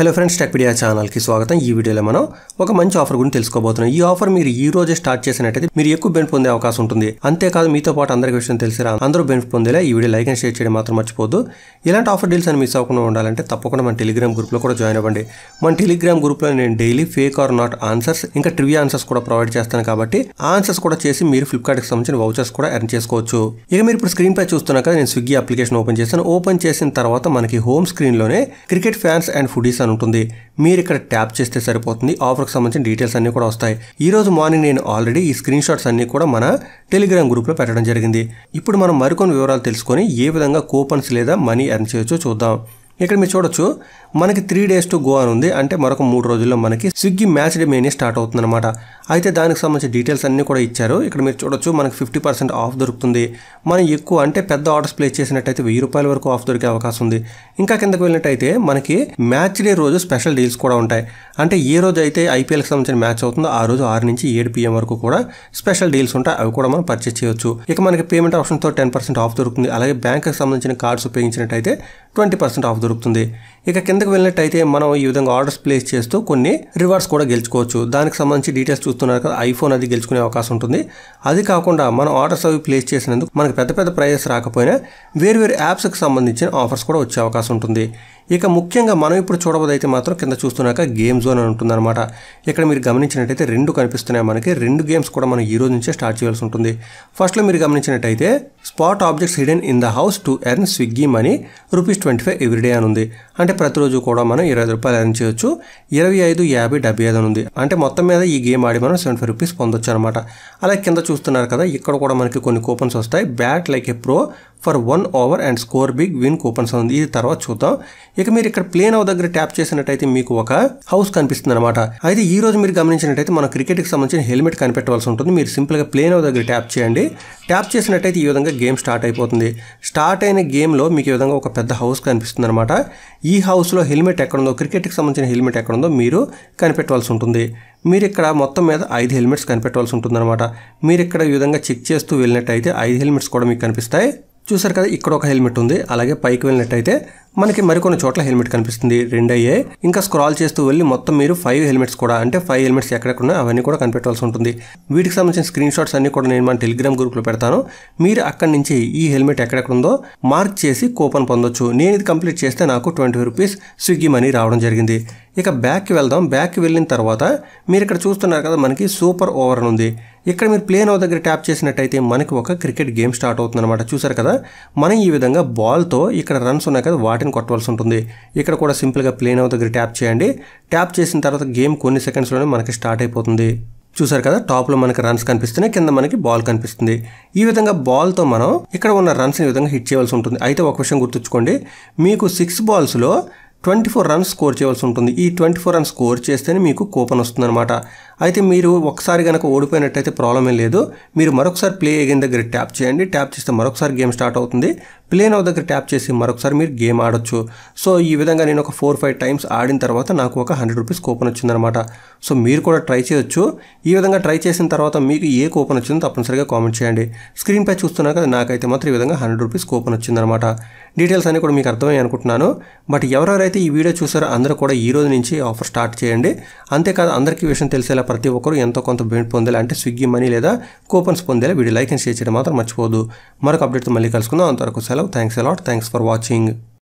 hello friends Techpedia ఛానల్కి స్వాగతం ఈ వీడియోలో మనం ఒక మంచి ఆఫర్ గురించి తెలుసుకోబోతున్నాం ఈ ఆఫర్ మీరు ఈ రోజే స్టార్ట్ చేసినట్టయితే మీరు ఎక్కువ బెనిఫిట్ పొందే అవకాశం ఉంటుంది అంతేకాదు మీతో పాటు అందరికీ విషయం తెలిసిరా అందరూ బెనిఫిట్ పొందేలా ఈ వీడియో లైక్ అండ్ షేర్ చేయడం మాత్రం మర్చిపోద్దు ఇలాంటి ఆఫర్ డీల్స్ అని మిస్ అవ్వకుండా ఉండాలంటే తప్పకుండా మన టెలిగ్రామ్ గ్రూప్లో కూడా జాయిన్ అవ్వండి మన టెలిగ్రామ్ గ్రూప్లో నేను daily fake or not answers ఇంకా ట్రివి ఆన్సర్స్ కూడా ప్రొవైడ్ చేస్తాను కాబట్టి ఆన్సర్స్ కూడా చేసి మీరు ఫ్లిప్కార్ట్కి సంబంధించిన వౌచర్స్ కూడా ఎర్న్ చేసుకోవచ్చు ఇక మీరు ఇప్పుడు స్క్రీన్ పై చూస్తున్నాక నేను స్విగ్గీ అప్లికేషన్ ఓపెన్ చేశాను ఓపెన్ చేసిన తర్వాత మనకి హోమ్ స్క్రీన్లోనే క్రికెట్ ఫ్యాన్స్ అండ్ ఫుడీస్ ఉంటుంది మీరు ఇక్కడ ట్యాప్ చేస్తే సరిపోతుంది ఆఫర్కి సంబంధించిన డీటెయిల్స్ అన్నీ కూడా వస్తాయి ఈ రోజు మార్నింగ్ నేను ఆల్రెడీ ఈ స్క్రీన్ షాట్స్ అన్నీ కూడా మన టెలిగ్రామ్ గ్రూప్లో పెట్టడం జరిగింది ఇప్పుడు మనం మరికొన్ని వివరాలు తెలుసుకొని ఏ విధంగా కూపన్స్ లేదా మనీ ఎర్న్ చేయొచ్చో చూద్దాం ఇక్కడ మీరు చూడొచ్చు మనకి త్రీ డేస్ టు గో అని ఉంది అంటే మరొక మూడు రోజుల్లో మనకి Swiggy match day mania start అవుతుంది అనమాట అయితే దానికి సంబంధించి డీటెయిల్స్ అన్నీ కూడా ఇచ్చారు ఇక్కడ మీరు చూడొచ్చు మనకి ఫిఫ్టీ పర్సెంట్ ఆఫ్ దొరుకుతుంది మనం ఎక్కువ అంటే పెద్ద ఆర్డర్స్ ప్లేస్ చేసినట్టయితే వెయ్యి రూపాయల వరకు ఆఫ్ దొరికే అవకాశం ఉంది ఇంకా కిందకు వెళ్ళినట్టయితే మనకి మ్యాచ్ డే రోజు స్పెషల్ డీల్స్ కూడా ఉంటాయి అంటే ఏ రోజు అయితే ఐపీఎల్కి సంబంధించిన మ్యాచ్ అవుతుందో ఆ రోజు ఆరు నుంచి ఏడు పిఎం వరకు కూడా స్పెషల్ డీల్స్ ఉంటాయి అవి కూడా మనం పర్చేస్ చేయొచ్చు ఇక మనకి పేమెంట్ ఆప్షన్తో టెన్ పర్సెంట్ ఆఫ్ దొరుకుతుంది అలాగే బ్యాంక్కి సంబంధించిన కార్డ్స్ ఉపయోగించినట్టయితే ట్వంటీ పర్సెంట్ ఆఫ్ దొరుకుతుంది ఇక కిందకు వెళ్ళినట్టయితే మనం ఈ విధంగా ఆర్డర్స్ ప్లేస్ చేస్తూ కొన్ని రివార్డ్స్ కూడా గెలుచుకోవచ్చు దానికి సంబంధించి డీటెయిల్స్ చూస్తున్నారు కదా ఐఫోన్ అది గెలుచుకునే అవకాశం ఉంటుంది అది కాకుండా మనం ఆర్డర్స్ అవి ప్లేస్ చేసినందుకు మనకు పెద్ద పెద్ద ప్రైజెస్ రాకపోయినా వేరు వేరు యాప్స్కి సంబంధించిన ఆఫర్స్ కూడా వచ్చే అవకాశం ఉంటుంది ఇక ముఖ్యంగా మనం ఇప్పుడు చూడబోదైతే మాత్రం కింద చూస్తున్నాక గేమ్ జోన్ అని ఉంటుందన్నమాట ఇక్కడ మీరు గమనించినట్టయితే రెండు కనిపిస్తున్నాయి మనకి రెండు గేమ్స్ కూడా మనం ఈ రోజు నుంచే స్టార్ట్ చేయాల్సి ఉంటుంది ఫస్ట్లో మీరు గమనించినట్టయితే spot objects hidden in the house to earn Swiggy money rupees twenty five everyday అని ఉంది అంటే ప్రతిరోజు కూడా మనం ఇరవై ఐదు రూపాయలు ఎర్న్ చేయొచ్చు ఇరవై ఐదు యాభై డెబ్బై ఐదు అని ఉంది అంటే మొత్తం మీద ఈ గేమ్ ఆడి మనం సెవెంటీ ఫైవ్ రూపీస్ పొందొచ్చు అనమాట అలాగే కింద చూస్తున్నారు కదా ఇక్కడ కూడా మనకి కొన్ని కూపన్స్ వస్తాయి bat like a pro for one over and score big win coupons ఉంది ఇది తర్వాత చూద్దాం ఇక మీరు ఇక్కడ ప్లేన్ అవ దగ్గర ట్యాప్ చేసినట్టయితే మీకు ఒక హౌస్ కనిపిస్తుంది అనమాట అయితే ఈ రోజు మీరు గమనించినట్టయితే మన క్రికెట్కి సంబంధించిన హెల్మెట్ కనిపెట్టవలసి ఉంటుంది మీరు సింపుల్గా ప్లేన్ అవ దగ్గర ట్యాప్ చేయండి ట్యాప్ చేసినట్టయితే ఈ విధంగా గేమ్ స్టార్ట్ అయిపోతుంది స్టార్ట్ అయిన గేమ్లో మీకు ఈ విధంగా ఒక పెద్ద హౌస్ కనిపిస్తుంది అనమాట ఈ హౌస్లో హెల్మెట్ ఎక్కడుందో క్రికెట్కి సంబంధించిన హెల్మెట్ ఎక్కడుందో మీరు కనిపెట్టవలసి ఉంటుంది మీరు ఇక్కడ మొత్తం మీద ఐదు హెల్మెట్స్ కనిపెట్టవలసి ఉంటుందన్నమాట మీరు ఇక్కడ ఈ విధంగా చెక్ చేస్తూ వెళ్ళినట్టయితే ఐదు హెల్మెట్స్ కూడా మీకు కనిపిస్తాయి చూసారు కదా ఇక్కడ ఒక హెల్మెట్ ఉంది అలాగే పైకి వెళ్ళినట్టయితే మనకి మరికొన్ని చోట్ల హెల్మెట్ కనిపిస్తుంది రెండు ఇంకా స్క్రాల్ చేస్తూ వెళ్ళి మొత్తం మీరు ఫైవ్ హెల్మెట్స్ కూడా అంటే ఫైవ్ హెల్మెట్స్ ఎక్కడెక్కడ అవన్నీ కూడా కనిపెట్టాల్సి ఉంటుంది వీటికి సంబంధించిన స్క్రీన్ షాట్స్ అన్ని కూడా నేను మన టెలిగ్రామ్ గ్రూప్లో పెడతాను మీరు అక్కడి నుంచి ఈ హెల్మెట్ ఎక్కడెక్కడ ఉందో మార్క్ చేసి కూపన్ పొందొచ్చు నేను ఇది కంప్లీట్ చేస్తే నాకు ట్వంటీ రూపీస్ స్విగ్గీ మనీ రావడం జరిగింది ఇక బ్యాక్కి వెళ్దాం బ్యాక్ వెళ్ళిన తర్వాత మీరు ఇక్కడ చూస్తున్నారు కదా మనకి సూపర్ ఓవర్ ఉంది ఇక్కడ మీరు ప్లేన్ ఓ దగ్గర ట్యాప్ చేసినట్టయితే మనకి ఒక క్రికెట్ గేమ్ స్టార్ట్ అవుతుంది అనమాట చూసారు కదా మనం ఈ విధంగా బాల్తో ఇక్కడ రన్స్ ఉన్నాయి కదా వాటిని కొట్టవలసి ఉంటుంది ఇక్కడ కూడా సింపుల్గా ప్లేన్ నౌ దగ్గర ట్యాప్ చేయండి ట్యాప్ చేసిన తర్వాత గేమ్ కొన్ని సెకండ్స్లోనే మనకి స్టార్ట్ అయిపోతుంది చూసారు కదా టాప్లో మనకి రన్స్ కనిపిస్తున్నాయి కింద మనకి బాల్ కనిపిస్తుంది ఈ విధంగా బాల్తో మనం ఇక్కడ ఉన్న రన్స్ని విధంగా హిట్ చేయవలసి ఉంటుంది అయితే ఒక విషయం గుర్తుంచుకోండి మీకు సిక్స్ బాల్స్లో ట్వంటీ ఫోర్ రన్స్ స్కోర్ చేయవలసి ఉంటుంది ఈ ట్వంటీ ఫోర్ రన్స్ స్కోర్ చేస్తేనే మీకు కూపన్ వస్తుందన్నమాట అయితే మీరు ఒకసారి కనుక ఓడిపోయినట్టయితే ప్రాబ్లం ఏం లేదు మీరు మరొకసారి ప్లే అయ్యే దగ్గర ట్యాప్ చేయండి ట్యాప్ చేస్తే మరొకసారి గేమ్ స్టార్ట్ అవుతుంది ప్లే నవ్ దగ్గర ట్యాప్ చేసి మరొకసారి మీరు గేమ్ ఆడొచ్చు సో ఈ విధంగా నేను ఒక ఫోర్ ఫైవ్ టైమ్స్ ఆడిన తర్వాత నాకు ఒక హండ్రెడ్ రూపీస్ కూపన్ వచ్చిందనమాట సో మీరు కూడా ట్రై చేయొచ్చు ఈ విధంగా ట్రై చేసిన తర్వాత మీకు ఏ కూపన్ వచ్చిందో తప్పనిసరిగా కామెంట్ చేయండి స్క్రీన్ పై చూస్తున్నా కదా నాకైతే మాత్రం ఈ విధంగా హండ్రెడ్ రూపీస్ కూపన్ వచ్చిందనమాట డీటెయిల్స్ అన్నీ కూడా మీకు అర్థమయ్యాయి అనుకుంటున్నాను బట్ ఎవరెవరైతే ఎవరైతే ఈ వీడియో చూసారో అందరూ కూడా ఈ రోజు నుంచి ఆఫర్ స్టార్ట్ చేయండి అంతేకాదు అందరికీ విషయం తెలిసేలా ప్రతి ఒక్కరు ఎంతో కొంత బెనిఫిట్ పొందేలా అంటే స్విగ్గీ మనీ లేదా కూపన్స్ పొందేలా వీడియో లైక్ అండ్ షేర్ చేయడం మాత్రం మర్చిపోదు మరొక అప్డేట్తో మళ్ళీ కలుసుకుందాం అంతవరకు సెలవు thanks a lot thanks for watching